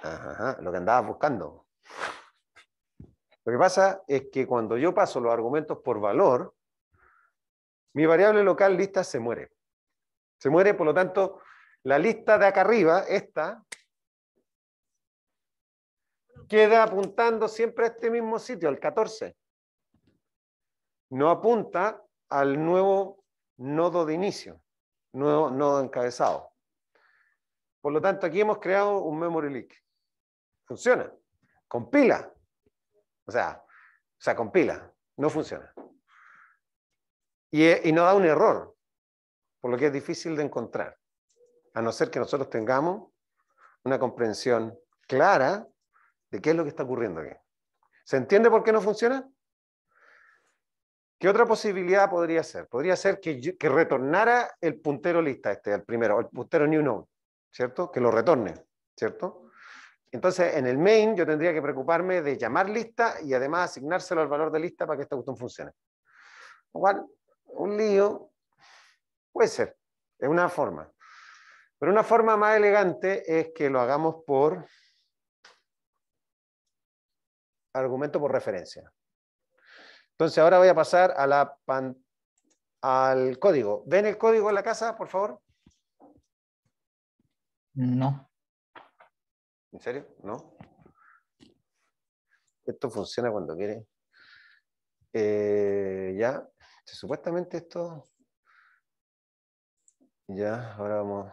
Ajá, lo que andabas buscando. Lo que pasa es que cuando yo paso los argumentos por valor, mi variable local lista se muere. Se muere, por lo tanto, la lista de acá arriba, esta, queda apuntando siempre a este mismo sitio, al 14. No apunta al nuevo nodo de inicio, nuevo nodo encabezado. Por lo tanto, aquí hemos creado un memory leak. Funciona. Compila. O sea, sea compila. No funciona. Y, eh, y no da un error, por lo que es difícil de encontrar a no ser que nosotros tengamos una comprensión clara de qué es lo que está ocurriendo aquí. ¿Se entiende por qué no funciona? ¿Qué otra posibilidad podría ser? Podría ser que, retornara el puntero lista, este, el primero, el puntero new node, ¿cierto? Que lo retorne, ¿cierto? Entonces, en el main yo tendría que preocuparme de llamar lista y además asignárselo al valor de lista para que esta cuestión funcione. Igual, un lío puede ser, es una forma. Pero una forma más elegante es que lo hagamos por argumento por referencia. Entonces ahora voy a pasar a la al código. ¿Ven el código en la casa, por favor? No. ¿En serio? No. Esto funciona cuando quiere. Eh, ya, supuestamente esto... Ya, ahora vamos...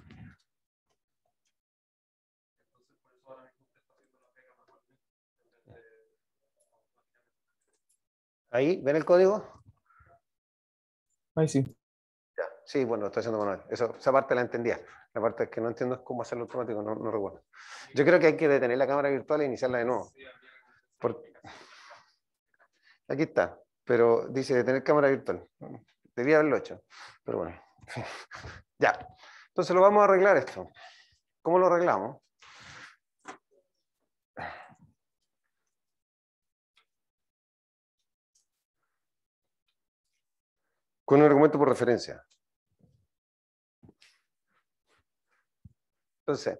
Ahí, ¿ven el código? Ahí sí. Sí, bueno, estoy haciendo manual. Eso, esa parte la entendía. La parte que no entiendo es cómo hacerlo automático, no, recuerdo. Yo creo que hay que detener la cámara virtual e iniciarla de nuevo. Aquí está, pero dice detener cámara virtual. Debía haberlo hecho, pero bueno. ya. Entonces lo vamos a arreglar esto. ¿Cómo lo arreglamos? con un argumento por referencia. Entonces,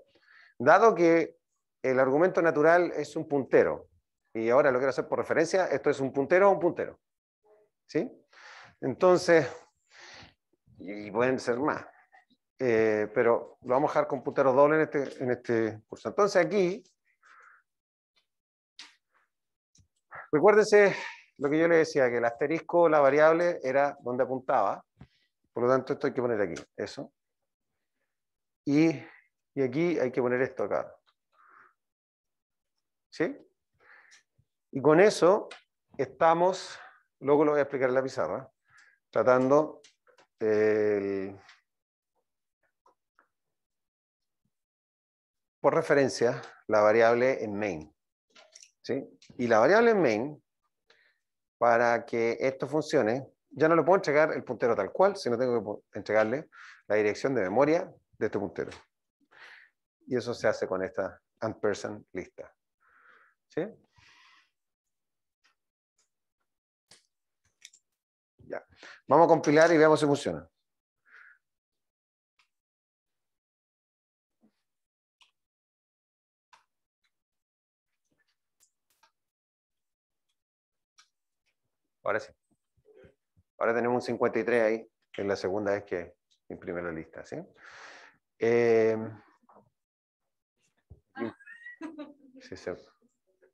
dado que el argumento natural es un puntero, y ahora lo quiero hacer por referencia, esto es un puntero o un puntero. ¿Sí? Entonces, y pueden ser más, eh, pero lo vamos a dejar con punteros dobles en este, en este curso. Entonces aquí, recuérdense lo que yo le decía, que el asterisco, la variable, era donde apuntaba. Por lo tanto, esto hay que poner aquí, eso. Y, aquí hay que poner esto acá. ¿Sí? Y con eso estamos, luego lo voy a explicar en la pizarra, tratando por referencia la variable en main. ¿sí? Y la variable en main para que esto funcione, ya no le puedo entregar el puntero tal cual, sino tengo que entregarle la dirección de memoria de este puntero. Y eso se hace con esta ampersand lista. ¿Sí? Ya. Vamos a compilar y veamos si funciona. Ahora sí. Ahora tenemos un 53 ahí, es la segunda vez que imprime la lista. ¿sí? Eh,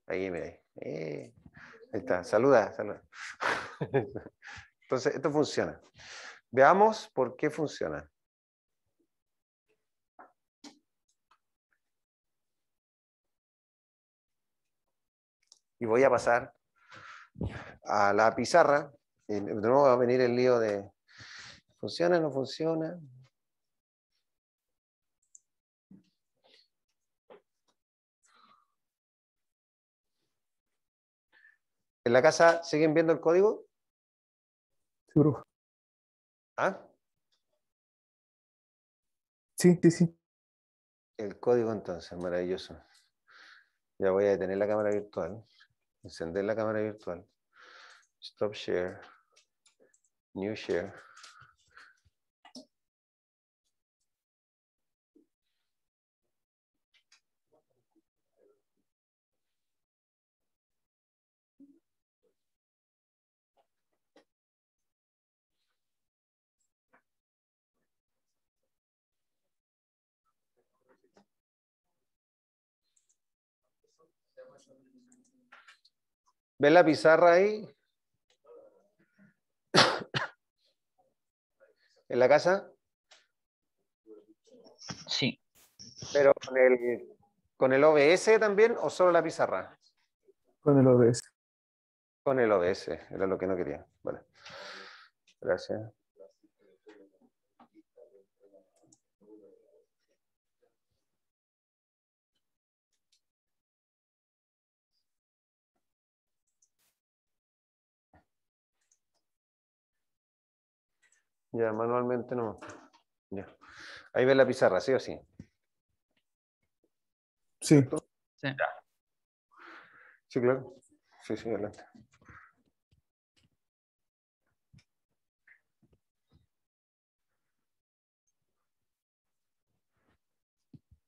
ahí, mira. Eh, ahí está. Saluda, saluda. Entonces, esto funciona. Veamos por qué funciona. Y voy a pasar a la pizarra, y no va a venir el lío de, ¿funciona, no funciona? ¿En la casa siguen viendo el código? Sí, ¿Ah? Sí, sí, sí. El código entonces, maravilloso. Ya voy a detener la cámara virtual encender la cámara virtual, stop share, new share. ¿Ven la pizarra ahí? ¿En la casa? Sí. ¿Pero con el, con el OBS también o solo la pizarra? Con el OBS. Con el OBS, era lo que no quería. Vale. Gracias. Ya, manualmente no. Ya. Ahí ve la pizarra, ¿sí o sí? Sí. Sí, sí claro. Sí, sí, adelante.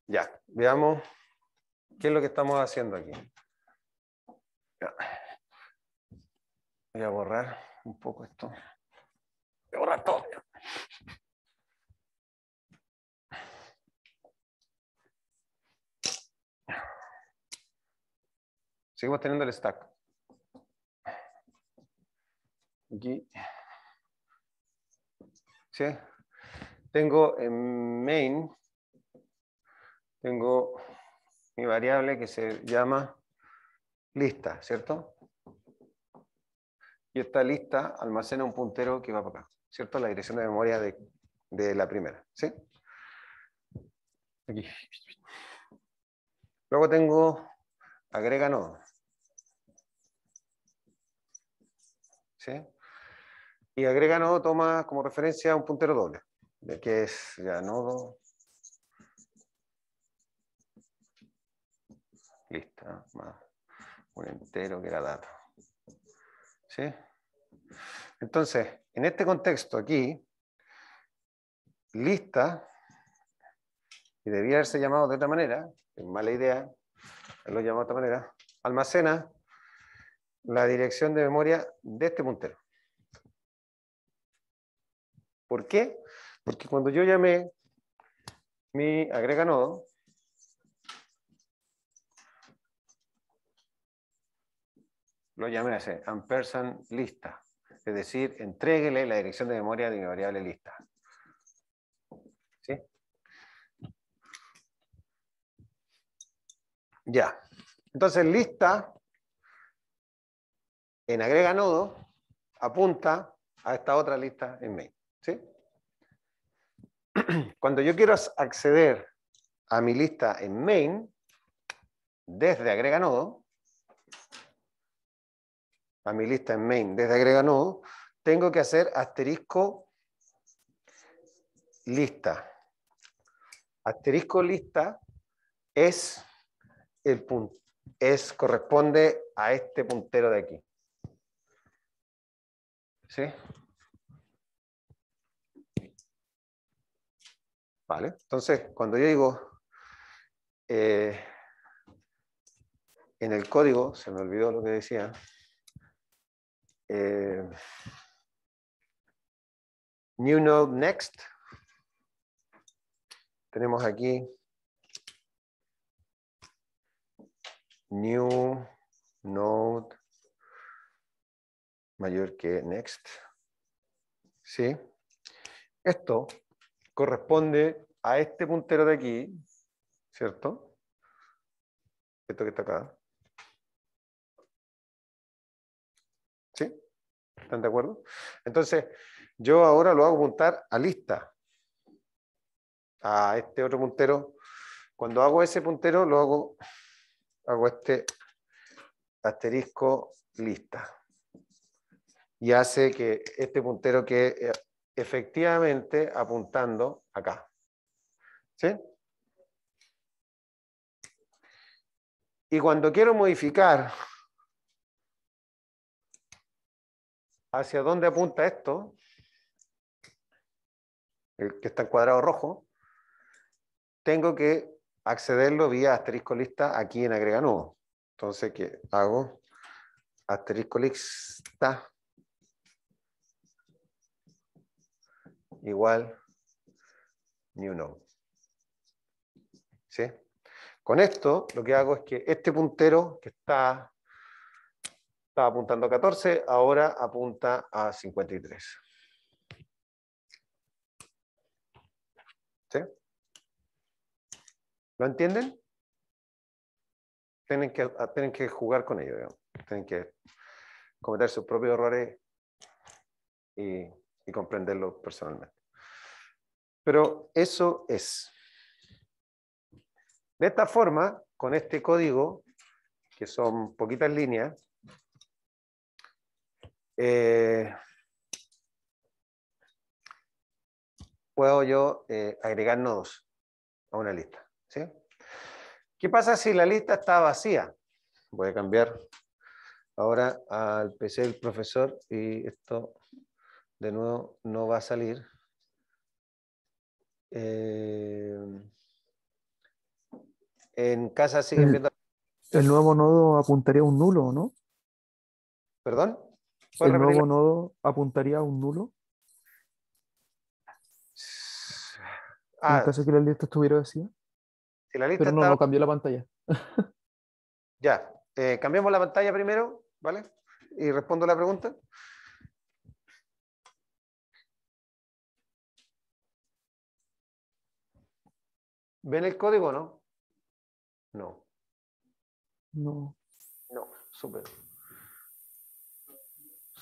Ya, veamos qué es lo que estamos haciendo aquí. Voy a borrar un poco esto. Seguimos teniendo el stack. Tengo en eh, main, tengo mi variable que se llama lista, ¿cierto? y esta lista almacena un puntero que va para acá, ¿cierto? La dirección de memoria de, la primera, ¿sí? Aquí. Luego tengo agrega nodo. ¿Sí? Y agrega nodo toma como referencia un puntero doble, de que es ya nodo. Lista, un entero que era dato. ¿Sí? Entonces, en este contexto aquí, lista, y debía haberse llamado de otra manera, es mala idea, lo llamado de otra manera, almacena la dirección de memoria de este puntero. ¿Por qué? Porque cuando yo llamé mi agrega nodo, lo a ampersand lista. Es decir, entreguele la dirección de memoria de mi variable lista. ¿Sí? Ya. Entonces, lista en agrega nodo apunta a esta otra lista en main. ¿Sí? Cuando yo quiero acceder a mi lista en main, desde agrega nodo, a mi lista en main desde agrega nodo tengo que hacer asterisco lista. Asterisco lista es el punto es, corresponde a este puntero de aquí. ¿Sí? ¿Vale? Entonces, cuando yo digo eh, en el código, se me olvidó lo que decía, eh, new node next. Tenemos aquí new node mayor que next. ¿Sí? Esto corresponde a este puntero de aquí, ¿cierto? Esto que está acá. ¿Están de acuerdo? Entonces, yo ahora lo hago apuntar a lista, a este otro puntero. Cuando hago ese puntero, lo hago, hago este asterisco lista. Y hace que este puntero quede eh, efectivamente apuntando acá. ¿Sí? Y cuando quiero modificar hacia dónde apunta esto, el que está en cuadrado rojo, tengo que accederlo vía asterisco lista aquí en agrega nuevo. Entonces, ¿qué hago? Asterisco lista igual new node. ¿Sí? Con esto, lo que hago es que este puntero que está apuntando a 14, ahora apunta a 53. ¿Sí? ¿Lo entienden? Tienen que, ah, jugar con ello, tienen que cometer sus propios errores y, y comprenderlo personalmente. Pero eso es. De esta forma, con este código, que son poquitas líneas, eh, puedo yo eh, agregar nodos a una lista. ¿Qué pasa si la lista está vacía? Voy a cambiar ahora al PC del profesor y esto de nuevo no va a salir. Eh, en casa siguen viendo... El nuevo nodo apuntaría a un nulo, ¿no? ¿Perdón? ¿El nuevo nodo apuntaría a un nulo? Ah, en caso que la lista estuviera vacía. Pero no, cambió la pantalla. ya, eh, cambiamos la pantalla primero, ¿vale? Y respondo la pregunta. ¿Ven el código o no? No. No. No, súper.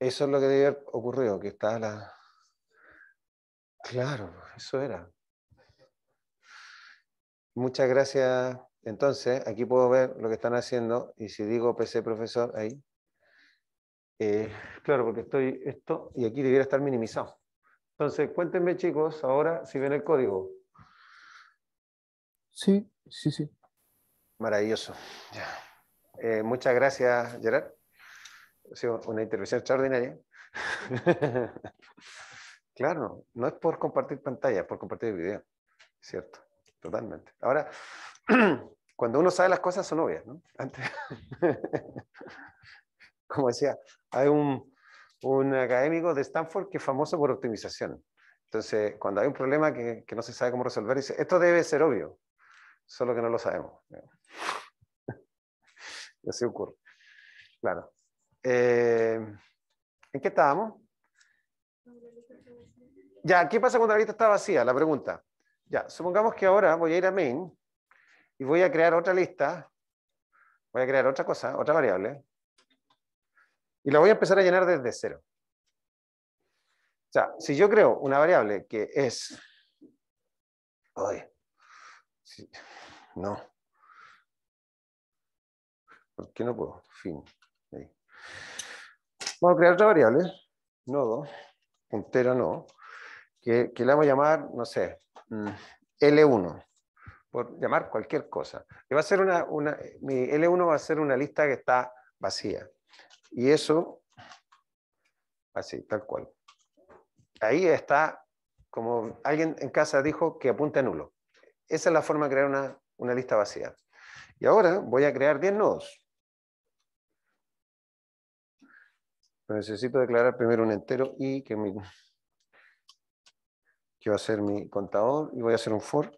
Eso es lo que debe haber ocurrido, que está la... Claro, eso era. Muchas gracias. Entonces, aquí puedo ver lo que están haciendo y si digo PC profesor, ahí. Eh, claro, porque estoy esto y aquí debiera estar minimizado. Entonces, cuéntenme chicos, ahora si ven el código. Sí, sí, sí. Maravilloso. Eh, muchas gracias, Gerard ha sido una intervención extraordinaria. claro, no es por compartir pantalla, es por compartir video. Cierto, totalmente. Ahora, cuando uno sabe las cosas son obvias, ¿no? Antes, como decía, hay un, académico de Stanford que es famoso por optimización. Entonces, cuando hay un problema que, que no se sabe cómo resolver, dice, esto debe ser obvio, solo que no lo sabemos. Y así ocurre. Claro. Eh, ¿En qué estábamos? Ya, ¿qué pasa cuando la lista está vacía? La pregunta. Ya, supongamos que ahora voy a ir a main y voy a crear otra lista. Voy a crear otra cosa, otra variable. Y la voy a empezar a llenar desde cero. O sea, si yo creo una variable que es... Ay, no. ¿Por qué no puedo? Fin. Vamos a crear otra variable, nodo, puntera no, que, que vamos a llamar, no sé, mm, L1, por llamar cualquier cosa. Y va a ser una, mi L1 va a ser una lista que está vacía. Y eso, así, tal cual. Ahí está, como alguien en casa dijo, que apunte a nulo. Esa es la forma de crear una, una lista vacía. Y ahora voy a crear 10 nodos. necesito declarar primero un entero y que, mi, que va a ser mi contador y voy a hacer un for.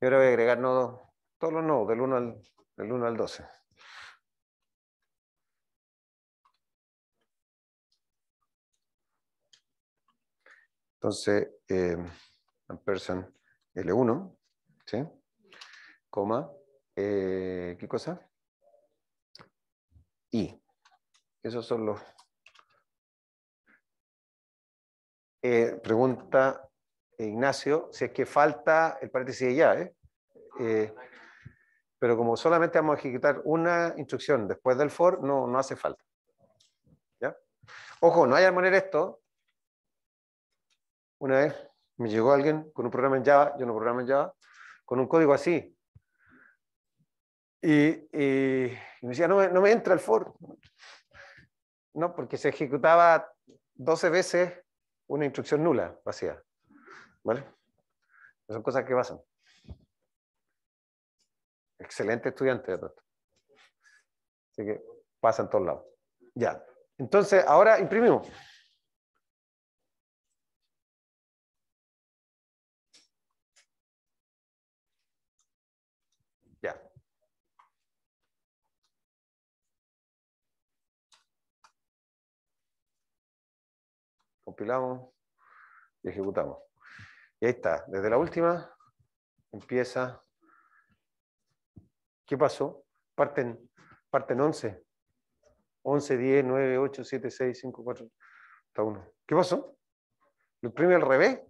Y ahora voy a agregar nodos, todos los nodos, del 1 al, del 1 al 12. Entonces, eh, L1, ¿sí? Coma, eh, ¿qué cosa? Y. Esos son los... Eh, pregunta Ignacio, si es que falta el paréntesis de ya, ¿eh? ¿eh? pero como solamente vamos a ejecutar una instrucción después del for, no, no hace falta. ¿Ya? Ojo, no hay que poner esto, una vez me llegó alguien con un programa en Java, yo no programa en Java, con un código así. Y, me decía, no me, entra el for. No, porque se ejecutaba 12 veces una instrucción nula, vacía. ¿Vale? Son cosas que pasan. Excelente estudiante, de Así que pasa en todos lados. Ya. Entonces, ahora imprimimos. compilamos y ejecutamos. Y ahí está, desde la última empieza. ¿Qué pasó? Parten, 11. 11, 10, 9, 8, 7, 6, 5, 4, hasta 1. ¿Qué pasó? ¿Lo imprime al revés?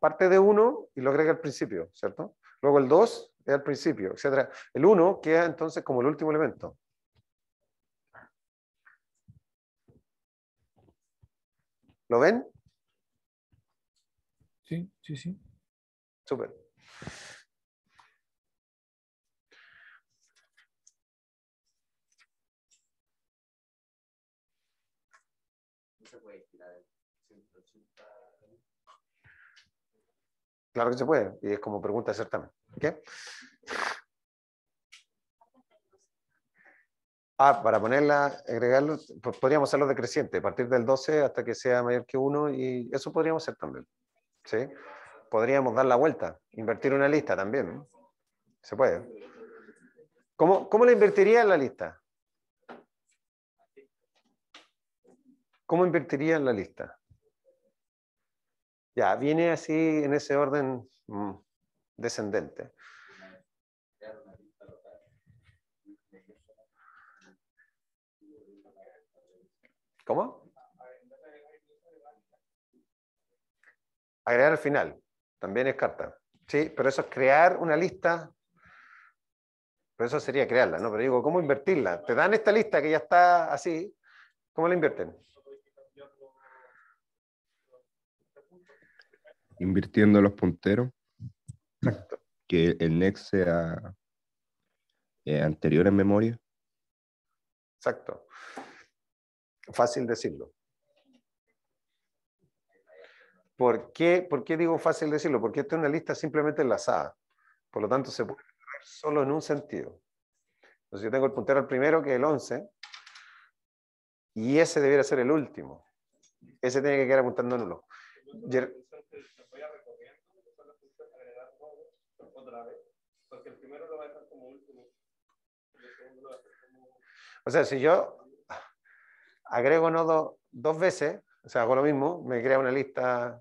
Parte de 1 y lo agrega al principio, ¿cierto? Luego el 2 es al principio, etc. El 1 queda entonces como el último elemento. ¿Lo ven? Sí, sí, sí. Súper. Claro que se puede, y es como pregunta certamen. ¿okay? Ah, para ponerla, agregarlo, podríamos hacerlo decreciente, a partir del 12 hasta que sea mayor que 1 y eso podríamos hacer también. ¿sí? Podríamos dar la vuelta, invertir una lista también. Se puede. ¿Cómo, ¿Cómo la invertiría en la lista? ¿Cómo invertiría en la lista? Ya, viene así en ese orden mm, descendente. ¿Cómo? Agregar al final. También es carta. Sí, pero eso es crear una lista. Pero eso sería crearla, ¿no? Pero digo, ¿cómo invertirla? Te dan esta lista que ya está así. ¿Cómo la invierten? Invirtiendo los punteros. Exacto. Que el next sea eh, anterior en memoria. Exacto. Fácil decirlo. ¿Por qué, digo fácil decirlo? Porque esta es una lista simplemente enlazada. Por lo tanto, se puede hacer solo en un sentido. Entonces, yo tengo el puntero al primero, que es el 11, y ese debiera ser el último. Ese tiene que quedar apuntando nulo. O sea, si yo agrego nodos dos veces, o sea, hago lo mismo, me crea una lista,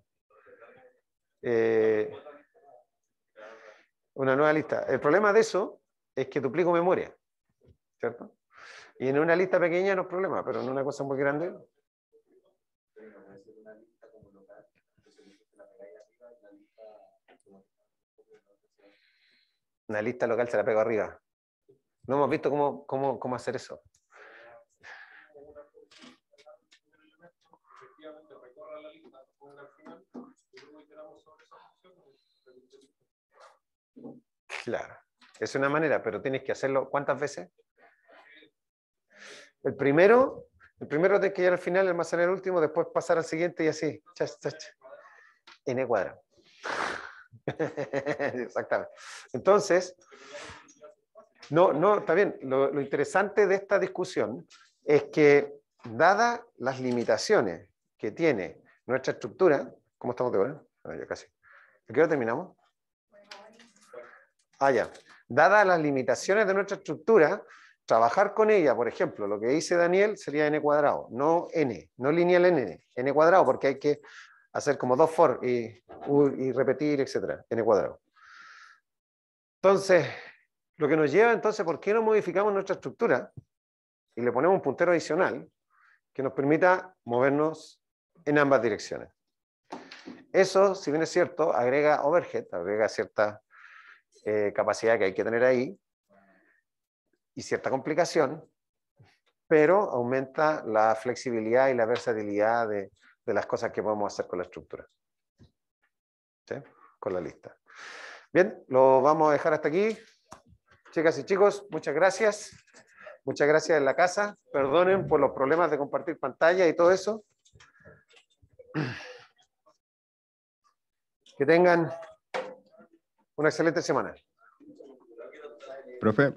eh, una nueva lista. El problema de eso es que duplico memoria, ¿cierto? Y en una lista pequeña no es problema, pero en una cosa muy grande... Una lista local se la pego arriba. No hemos visto cómo, cómo, cómo hacer eso. Claro, es una manera, pero tienes que hacerlo ¿cuántas veces? El primero, el primero tienes que ir al final, almacenar el último, después pasar al siguiente y así. Chas, chas, N cuadrado. Exactamente. Entonces, no, no, está bien. Lo, interesante de esta discusión es que, dadas las limitaciones que tiene nuestra estructura, ¿cómo estamos de hora? Ah, bueno, ya casi. ¿A qué terminamos? Ah, ya. Dadas las limitaciones de nuestra estructura, trabajar con ella, por ejemplo, lo que dice Daniel sería n cuadrado, no n, no lineal n, n cuadrado, porque hay que hacer como dos for y, y repetir, etcétera, n cuadrado. Entonces, lo que nos lleva entonces, ¿por qué no modificamos nuestra estructura y le ponemos un puntero adicional que nos permita movernos en ambas direcciones? Eso, si bien es cierto, agrega overhead, agrega cierta eh, capacidad que hay que tener ahí y cierta complicación, pero aumenta la flexibilidad y la versatilidad de, de las cosas que podemos hacer con la estructura, con la lista. Bien, lo vamos a dejar hasta aquí. Chicas y chicos, muchas gracias. Muchas gracias en la casa. Perdonen por los problemas de compartir pantalla y todo eso. Que tengan una excelente semana. Profe.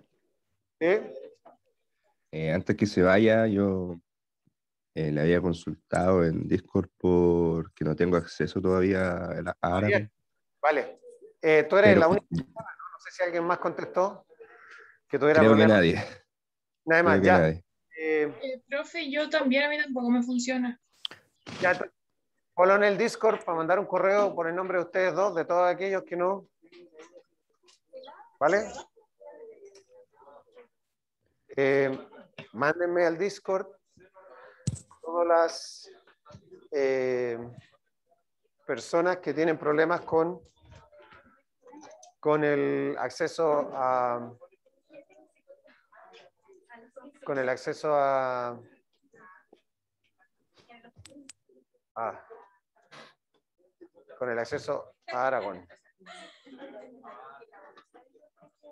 Eh, antes que se vaya, yo eh, le había consultado en Discord porque no tengo acceso todavía a árabe. Vale. Eh, tú eres la única ¿no? sé si alguien más contestó. Que tú creo que nadie. Nada más, ya. profe, yo también, a mí tampoco me funciona. Ya, en el Discord para mandar un correo por el nombre de ustedes dos, de todos aquellos que no ¿Vale? Eh, mándenme al Discord todas las eh, personas que tienen problemas con, con el acceso a con el acceso a, a con el acceso a Aragón.